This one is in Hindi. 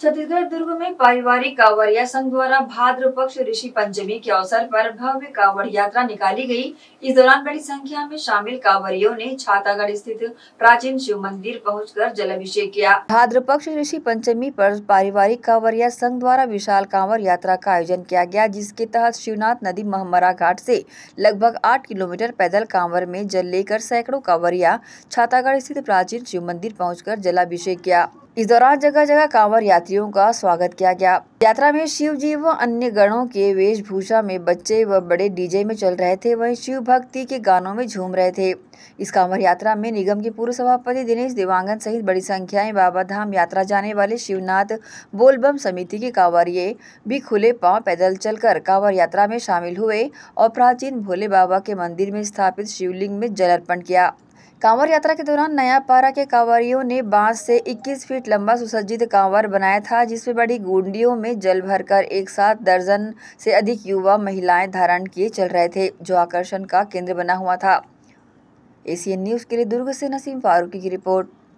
छत्तीसगढ़ दुर्ग में पारिवारिक कांवरिया संघ द्वारा भाद्र पक्ष ऋषि पंचमी के अवसर पर भव्य कांवड़ यात्रा निकाली गई इस दौरान बड़ी संख्या में शामिल कांवड़ियों ने छातागढ़ स्थित प्राचीन शिव मंदिर पहुंचकर जलाभिषेक किया भाद्र पक्ष ऋषि पंचमी पर पारिवारिक कांवरिया संघ द्वारा विशाल कांवर यात्रा का आयोजन किया गया जिसके तहत शिवनाथ नदी महमरा घाट ऐसी लगभग आठ किलोमीटर पैदल कांवर में जल लेकर सैकड़ों कांवरिया छातागढ़ स्थित प्राचीन शिव मंदिर पहुँच जलाभिषेक किया इस दौरान जगह जगह कांवर यात्रियों का स्वागत किया गया यात्रा में शिव जी व अन्य गणों के वेशभूषा में बच्चे व बड़े डीजे में चल रहे थे वहीं शिव भक्ति के गानों में झूम रहे थे इस कांवर यात्रा में निगम के पूर्व सभापति दिनेश देवांगन सहित बड़ी संख्या में बाबा धाम यात्रा जाने वाले शिवनाथ बोलबम समिति के कांवरिये भी खुले पाँव पैदल चलकर कांवर यात्रा में शामिल हुए और प्राचीन भोले बाबा के मंदिर में स्थापित शिवलिंग में जल अर्पण किया कांवर यात्रा के दौरान नया पारा के कांवरियों ने बांस से 21 फीट लंबा सुसज्जित कांवर बनाया था जिसमें बड़ी गुंडियों में जल भरकर एक साथ दर्जन से अधिक युवा महिलाएं धारण किए चल रहे थे जो आकर्षण का केंद्र बना हुआ था एशियन न्यूज़ के लिए दुर्ग से नसीम फारूकी की रिपोर्ट